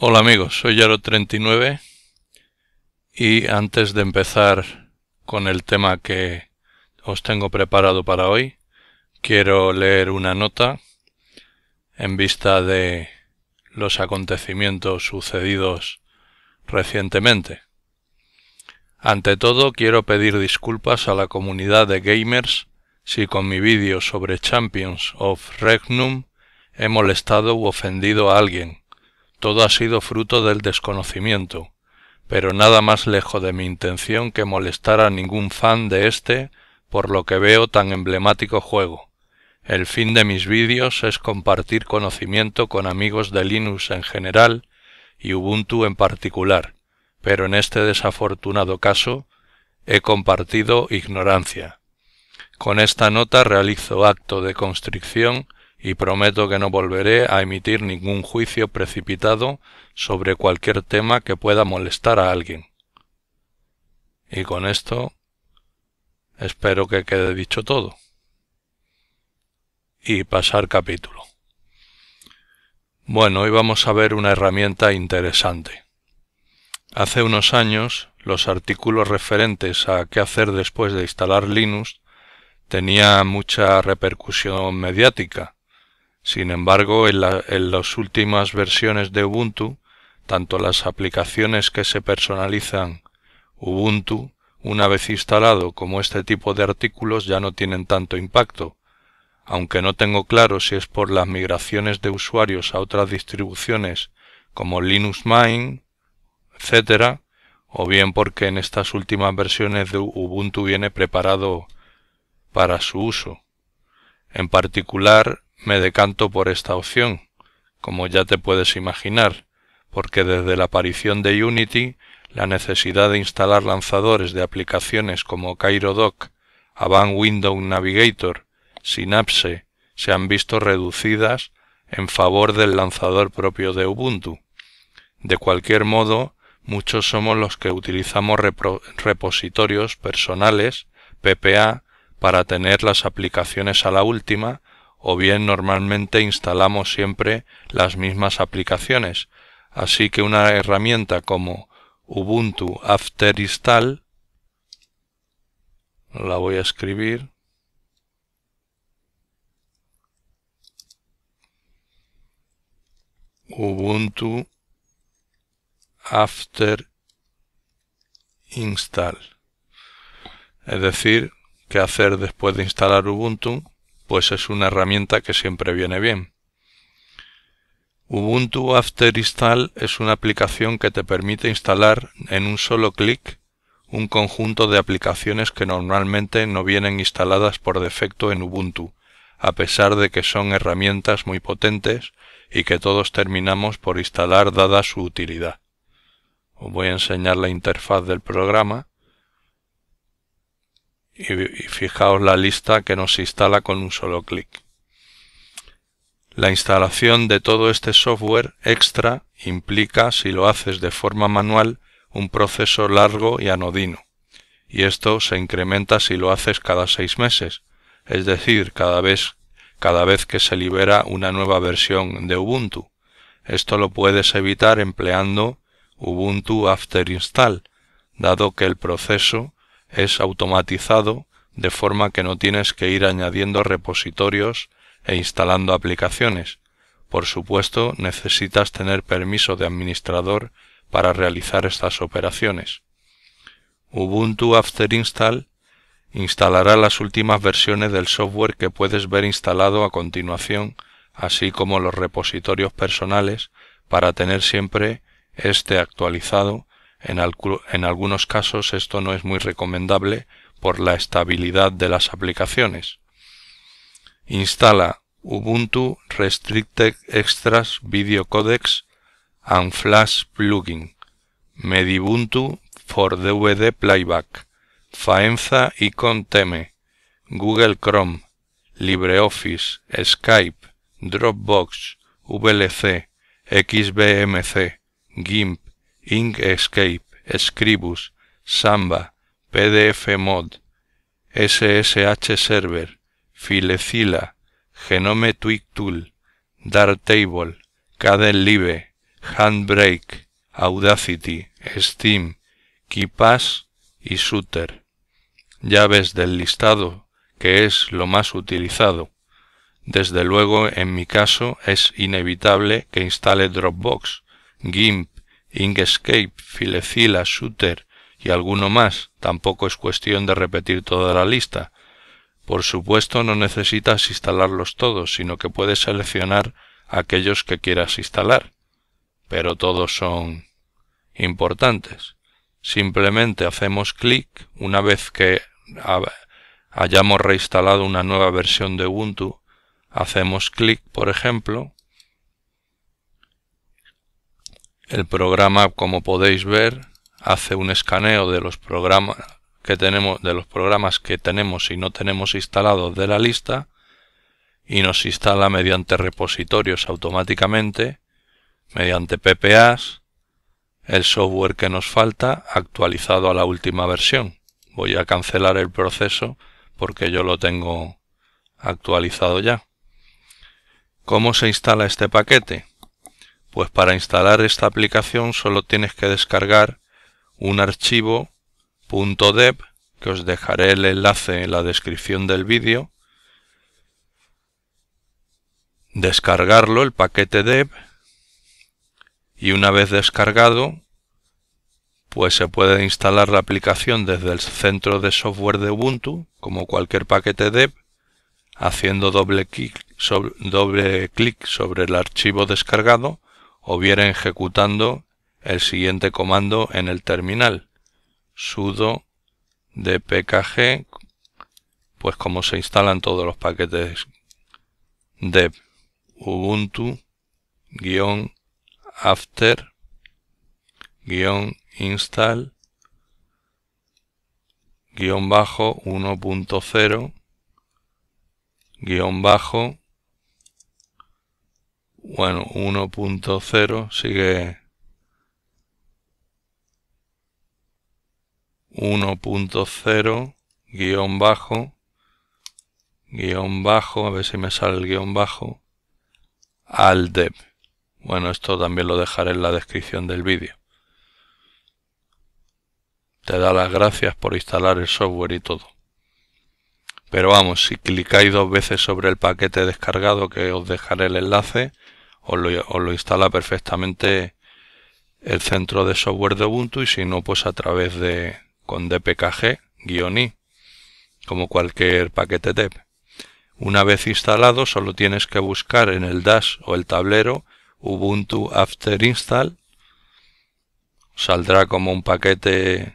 Hola amigos, soy Yaro39 y antes de empezar con el tema que os tengo preparado para hoy, quiero leer una nota en vista de los acontecimientos sucedidos recientemente. Ante todo, quiero pedir disculpas a la comunidad de gamers si con mi vídeo sobre Champions of Regnum he molestado u ofendido a alguien todo ha sido fruto del desconocimiento, pero nada más lejos de mi intención que molestar a ningún fan de este por lo que veo tan emblemático juego. El fin de mis vídeos es compartir conocimiento con amigos de Linux en general y Ubuntu en particular, pero en este desafortunado caso he compartido ignorancia. Con esta nota realizo acto de constricción y prometo que no volveré a emitir ningún juicio precipitado sobre cualquier tema que pueda molestar a alguien. Y con esto espero que quede dicho todo. Y pasar capítulo. Bueno, hoy vamos a ver una herramienta interesante. Hace unos años, los artículos referentes a qué hacer después de instalar Linux tenían mucha repercusión mediática sin embargo, en, las últimas versiones de Ubuntu, tanto las aplicaciones que se personalizan Ubuntu, una vez instalado, como este tipo de artículos ya no tienen tanto impacto, aunque no tengo claro si es por las migraciones de usuarios a otras distribuciones como Linux Mint, etc., o bien porque en estas últimas versiones de Ubuntu viene preparado para su uso. En particular, me decanto por esta opción, como ya te puedes imaginar, porque desde la aparición de Unity, la necesidad de instalar lanzadores de aplicaciones como CairoDoc, Avant Window Navigator, Synapse se han visto reducidas en favor del lanzador propio de Ubuntu. De cualquier modo, muchos somos los que utilizamos repositorios personales, PPA, para tener las aplicaciones a la última o bien normalmente instalamos siempre las mismas aplicaciones, así que una herramienta como Ubuntu After Install la voy a escribir Ubuntu After Install es decir, qué hacer después de instalar Ubuntu pues es una herramienta que siempre viene bien. Ubuntu After Install es una aplicación que te permite instalar en un solo clic un conjunto de aplicaciones que normalmente no vienen instaladas por defecto en Ubuntu, a pesar de que son herramientas muy potentes y que todos terminamos por instalar dada su utilidad. Os voy a enseñar la interfaz del programa y, fijaos la lista que nos instala con un solo clic. La instalación de todo este software extra implica, si lo haces de forma manual, un proceso largo y anodino, y esto se incrementa si lo haces cada seis meses, es decir, cada vez, cada vez que se libera una nueva versión de Ubuntu. Esto lo puedes evitar empleando Ubuntu After Install, dado que el proceso es automatizado de forma que no tienes que ir añadiendo repositorios e instalando aplicaciones. Por supuesto, necesitas tener permiso de administrador para realizar estas operaciones. Ubuntu After Install instalará las últimas versiones del software que puedes ver instalado a continuación, así como los repositorios personales, para tener siempre este actualizado en, algunos casos esto no es muy recomendable por la estabilidad de las aplicaciones. Instala Ubuntu Restricted Extras Video Codecs and Flash Plugin, Medibuntu for DVD Playback, Faenza Icon Teme, Google Chrome, LibreOffice, Skype, Dropbox, VLC, XBMC, GIMP, Inkscape, Scribus, Samba, Mod, SSH Server, Filecila, Genome Tweak Tool, Table, live Handbrake, Audacity, Steam, KeePass y Shooter. Llaves del listado, que es lo más utilizado. Desde luego, en mi caso, es inevitable que instale Dropbox, GIMP, Inkscape, Filecila, Shooter y alguno más. Tampoco es cuestión de repetir toda la lista. Por supuesto no necesitas instalarlos todos, sino que puedes seleccionar aquellos que quieras instalar. Pero todos son importantes. Simplemente hacemos clic una vez que hayamos reinstalado una nueva versión de Ubuntu. Hacemos clic, por ejemplo, El programa, como podéis ver, hace un escaneo de los programas que tenemos de los programas que tenemos y no tenemos instalados de la lista y nos instala mediante repositorios automáticamente, mediante PPAs, el software que nos falta actualizado a la última versión. Voy a cancelar el proceso porque yo lo tengo actualizado ya. ¿Cómo se instala este paquete? Pues para instalar esta aplicación solo tienes que descargar un archivo .deb que os dejaré el enlace en la descripción del vídeo, descargarlo, el paquete dev, y una vez descargado, pues se puede instalar la aplicación desde el centro de software de Ubuntu, como cualquier paquete dev, haciendo doble clic sobre el archivo descargado o bien ejecutando el siguiente comando en el terminal sudo dpkg pues como se instalan todos los paquetes de ubuntu guión after guión install guión bajo 1.0 guión bajo bueno, 1.0 sigue 1.0 guión bajo guión bajo, a ver si me sale el guión bajo al dev. Bueno, esto también lo dejaré en la descripción del vídeo. Te da las gracias por instalar el software y todo. Pero vamos, si clicáis dos veces sobre el paquete descargado que os dejaré el enlace, os lo, instala perfectamente el centro de software de Ubuntu y si no, pues a través de con dpkg-i, como cualquier paquete TEP. Una vez instalado, solo tienes que buscar en el dash o el tablero Ubuntu After Install. Saldrá como un paquete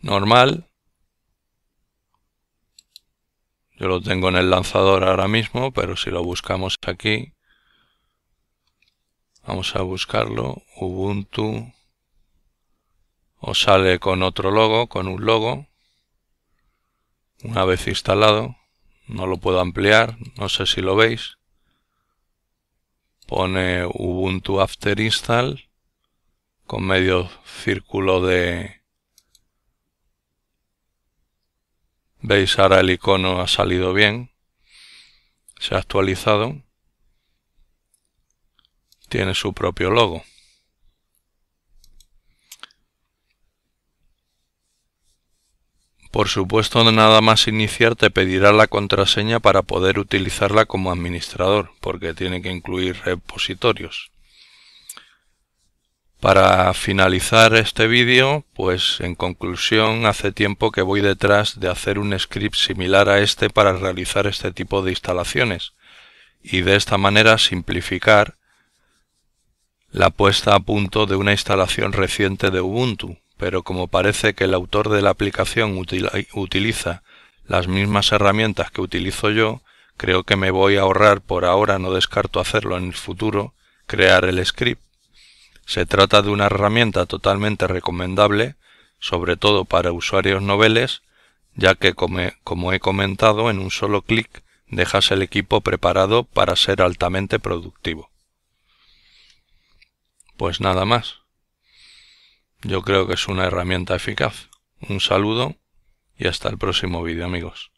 normal Yo lo tengo en el lanzador ahora mismo, pero si lo buscamos aquí, vamos a buscarlo, Ubuntu, o sale con otro logo, con un logo, una vez instalado, no lo puedo ampliar, no sé si lo veis, pone Ubuntu After Install, con medio círculo de, Veis ahora el icono ha salido bien, se ha actualizado, tiene su propio logo. Por supuesto, nada más iniciar te pedirá la contraseña para poder utilizarla como administrador, porque tiene que incluir repositorios. Para finalizar este vídeo, pues en conclusión hace tiempo que voy detrás de hacer un script similar a este para realizar este tipo de instalaciones y de esta manera simplificar la puesta a punto de una instalación reciente de Ubuntu, pero como parece que el autor de la aplicación utiliza las mismas herramientas que utilizo yo, creo que me voy a ahorrar por ahora, no descarto hacerlo en el futuro, crear el script. Se trata de una herramienta totalmente recomendable, sobre todo para usuarios noveles, ya que como he comentado en un solo clic dejas el equipo preparado para ser altamente productivo. Pues nada más. Yo creo que es una herramienta eficaz. Un saludo y hasta el próximo vídeo amigos.